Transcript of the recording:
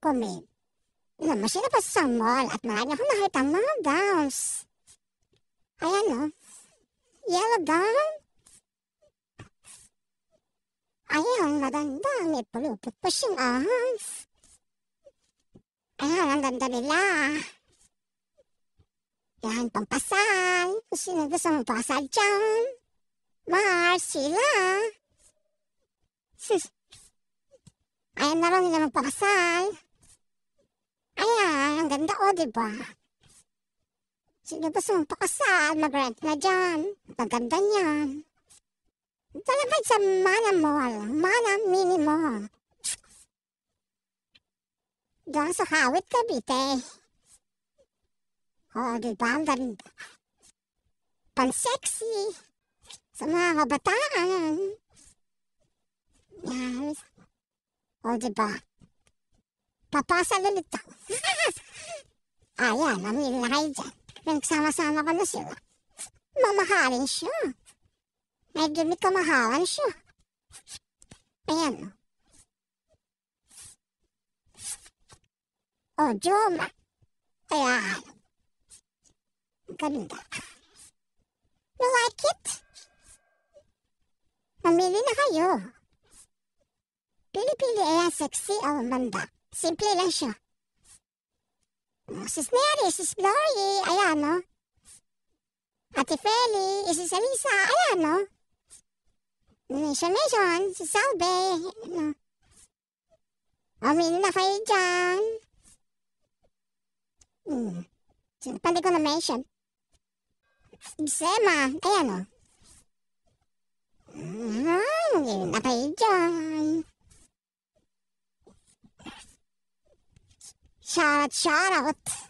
comment na masyado pa sa mall at maaari akong nakita mga gowns. Ayan o. Oh. Yellow gown. Ayan, maganda. May pulupot pa siyang ahas. Ayan, ang ganda nila. Yan, pampasal. Kung sino gusto mong pasal dyan. Mars, sila. Ayan na rin nila magpakasal ang ganda o, oh, di ba? Sino ba sumpakasal? Mag-rent na dyan. Maganda niyan. Talaga sa Mana ah. Mall. Mana Mini Mall. Doon sa Hawit, Cavite. Oo, oh, di ba? ganda. Pan-sexy. Sa mga kabataan. Yes. Oo, oh, di ba? Papasal ulit ako. Ayan, mamili na kayo dyan. Nagsama-sama ko na sila. Mamahalin siya. Medyo may kamahalan siya. Ayan. O, Joma. Ayan. Ganda. You like it? Mamili na kayo. Pili-pili ayan sexy o manda. Simple lang siya. Ah, sis Neri, Sis Glory, ayan no. Ate Feli, eh, Sis Elisa, ayan no. Nation Nation, si Salve, no. Oh, Amin na kayo dyan. Hmm. So, pwede ko na mention. Sema, ayan o. Hmm, ah, napay dyan. Shout! out.